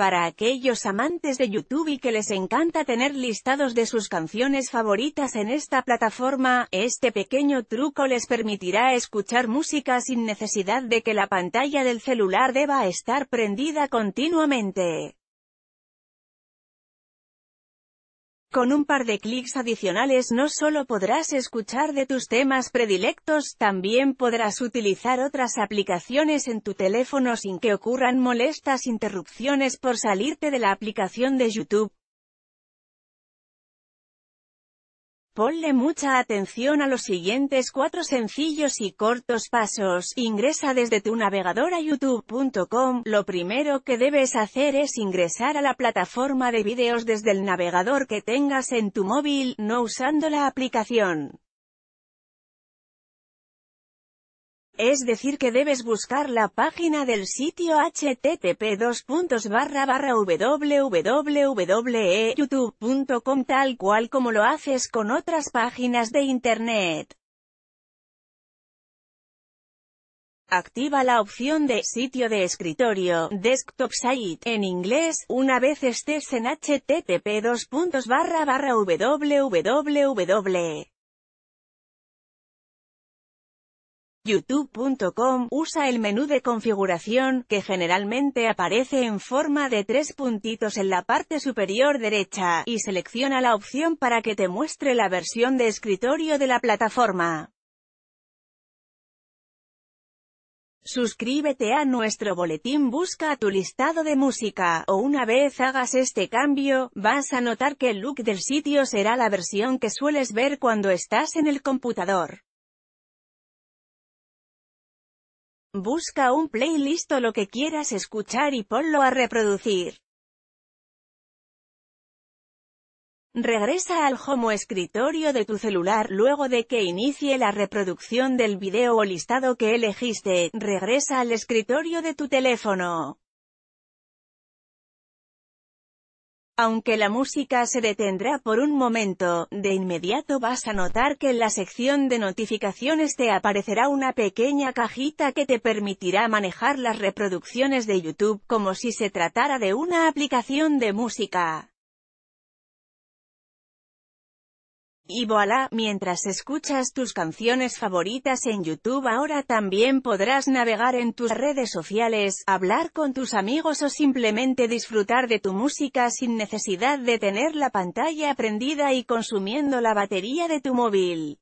Para aquellos amantes de YouTube y que les encanta tener listados de sus canciones favoritas en esta plataforma, este pequeño truco les permitirá escuchar música sin necesidad de que la pantalla del celular deba estar prendida continuamente. Con un par de clics adicionales no solo podrás escuchar de tus temas predilectos, también podrás utilizar otras aplicaciones en tu teléfono sin que ocurran molestas interrupciones por salirte de la aplicación de YouTube. Ponle mucha atención a los siguientes cuatro sencillos y cortos pasos. Ingresa desde tu navegador a youtube.com. Lo primero que debes hacer es ingresar a la plataforma de videos desde el navegador que tengas en tu móvil, no usando la aplicación. es decir que debes buscar la página del sitio http www.youtube.com tal cual como lo haces con otras páginas de Internet. Activa la opción de sitio de escritorio, desktop site, en inglés, una vez estés en http www YouTube.com usa el menú de configuración, que generalmente aparece en forma de tres puntitos en la parte superior derecha, y selecciona la opción para que te muestre la versión de escritorio de la plataforma. Suscríbete a nuestro boletín Busca tu listado de música, o una vez hagas este cambio, vas a notar que el look del sitio será la versión que sueles ver cuando estás en el computador. Busca un playlist o lo que quieras escuchar y ponlo a reproducir. Regresa al home escritorio de tu celular luego de que inicie la reproducción del video o listado que elegiste. Regresa al escritorio de tu teléfono. Aunque la música se detendrá por un momento, de inmediato vas a notar que en la sección de notificaciones te aparecerá una pequeña cajita que te permitirá manejar las reproducciones de YouTube como si se tratara de una aplicación de música. Y voilà, mientras escuchas tus canciones favoritas en YouTube ahora también podrás navegar en tus redes sociales, hablar con tus amigos o simplemente disfrutar de tu música sin necesidad de tener la pantalla prendida y consumiendo la batería de tu móvil.